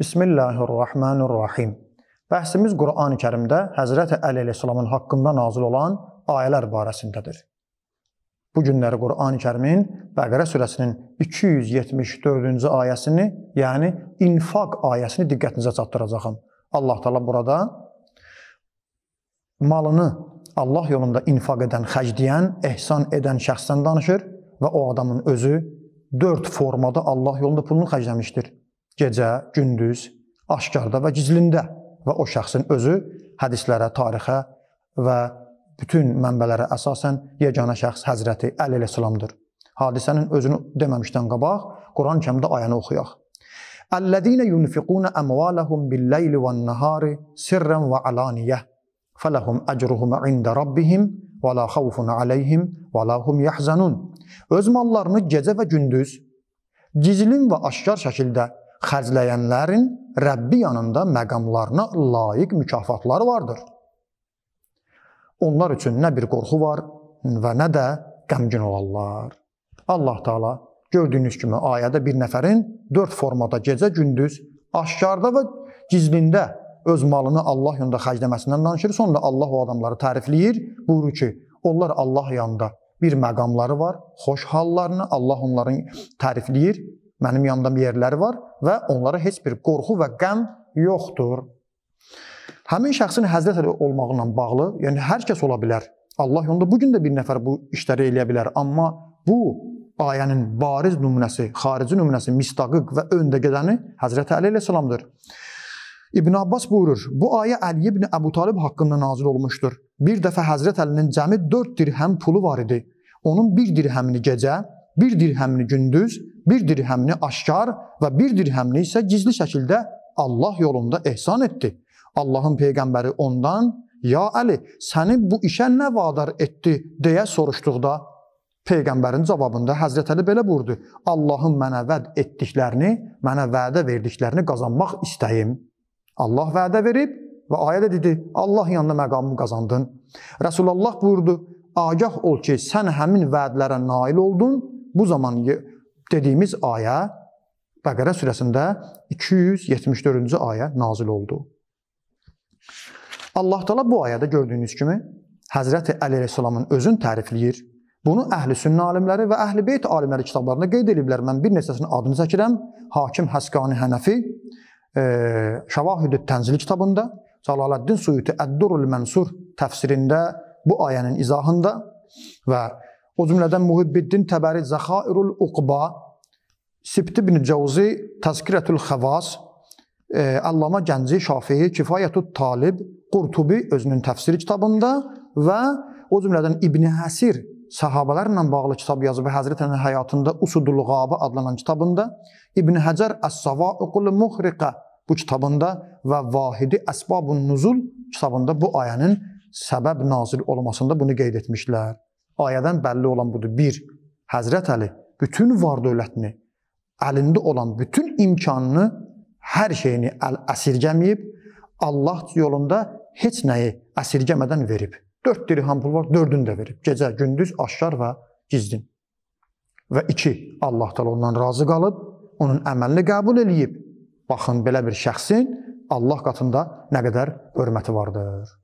Bismillahirrahmanirrahim. Bəhsimiz Qurani Kərimdə Həzrəti Əli əleyhissalamın haqqında nazil olan ayələr barəsindədir. Bu günləri Qurani Kərimin Bəqərə surəsinin 274-cü ayəsini, yəni infaq ayəsini diqqətinizə çatdıracağam. Allah təala burada malını Allah yolunda infaq edən, xərcləyən, ehsan edən şəxsdən danışır və o adamın özü 4 formada Allah yolunda pulunu xərcləmişdir gecə, gündüz, aşkarda və gizlində və o şəxsin özü hədislərə, tarixə və bütün mənbələrə əsasən yeganə şəxs Həzrəti Əli əleyhissalamdır. Hadisənin özünü deməmişdən qabaq Quran kəmdə ayəni oxuyaq. Əllədinə yunfiquna əmvaləhum bil-leyli wan-nahari sirran və alaniyah. Falahum əcruhum ində rabbihim və la xawfun alayhim və la hum yahzanun. Öz mallarını gecə və gündüz gizlin və aşkar şəkildə xərcləyənlərin Rəbbi yanında məqamlarına layiq mükafatları vardır. Onlar üçün nə bir qorxu var və nə də qəmgin olarlar. Allah Taala gördüyünüz kimi ayədə bir nəfərin 4 formada gecə gündüz aşkarda və gizlində öz malını Allah yolunda xərcləməsindən danışır. Sonra Allah o adamları tərifləyir. Buyurur ki, onlar Allah yanında bir məqamları var, xoş hallarını Allah onların tərifləyir mənim yanımda yerləri var və onlara heç bir qorxu və qəm yoxdur. Həmin şəxsin Həzrət Əli olmağı ilə bağlı, yəni hər kəs ola bilər. Allah yolunda bu gün də bir nəfər bu işləri eləyə bilər, amma bu ayənin bariz nümunəsi, xarici nümunəsi, mistaqıq və öndə gedəni Həzrət Əli əleyhissalamdır. İbn Abbas buyurur: "Bu ayə Əli ibn Əbu Talib haqqında nazil olmuşdur. Bir dəfə Həzrət Əlinin cəmi 4 dirhəm pulu var idi. Onun 1 dirhəmini gecə, bir dirhəmini gündüz, bir dirhəmini aşkar və bir dirhəmini isə gizli şəkildə Allah yolunda ehsan etdi. Allahın peyğəmbəri ondan "Ya Əli, səni bu işə nə vadar etdi?" deyə soruşduqda peyğəmbərin cavabında Həzrət Əli belə buyurdu: "Allahın mənə vəd etdiklərini, mənə vədə verdiklərini qazanmaq istəyim." Allah vədə verib və ayədə dedi: "Allah yanında məqamımı qazandın." Rəsulullah buyurdu: "Agah ol ki, sən həmin vədlərə nail oldun Bu zaman dediyimiz ayə Bəqərə surəsində 274-cü ayə nazil oldu. Allah Teala bu ayədə gördüyünüz kimi Həzrəti Əli rəsəlamın özün tərifləyir. Bunu əhl-i sünnə alimləri və əhl-i beyt alimləri kitablarında qeyd ediblər. Mən bir neçəsinin adını çəkirəm. Hakim Həsqani Hənəfi e, Şavahüdü Tənzili kitabında, Cəlaləddin Suyuti Əd-Durul Mənsur təfsirində bu ayənin izahında və o cümlədən Muhibbiddin Təbəri Zəxairul Uqba, Sibti ibn Cəvzi Təzkirətül Xəvas, e, Allama Gənci Şafii Kifayətut Talib, Qurtubi özünün təfsiri kitabında və o cümlədən İbn Həsir səhabələrlə bağlı kitab yazıb Həzrətinin həyatında Usudul Qaba adlanan kitabında, İbn Həcər Əs-Savaiqul Muhriqə bu kitabında və Vahidi Əsbabun Nuzul kitabında bu ayənin səbəb nazil olmasında bunu qeyd etmişlər. Ayədən bəlli olan budur. Bir, Həzrət Əli bütün var dövlətini, əlində olan bütün imkanını, hər şeyini əl əsirgəməyib, Allah yolunda heç nəyi əsirgəmədən verib. 4 dirham pul var, 4-ünü də verib. Gecə, gündüz, aşkar və gizlin. Və 2. Allah təala ondan razı qalıb, onun əməlini qəbul eləyib. Baxın, belə bir şəxsin Allah qatında nə qədər hörməti vardır.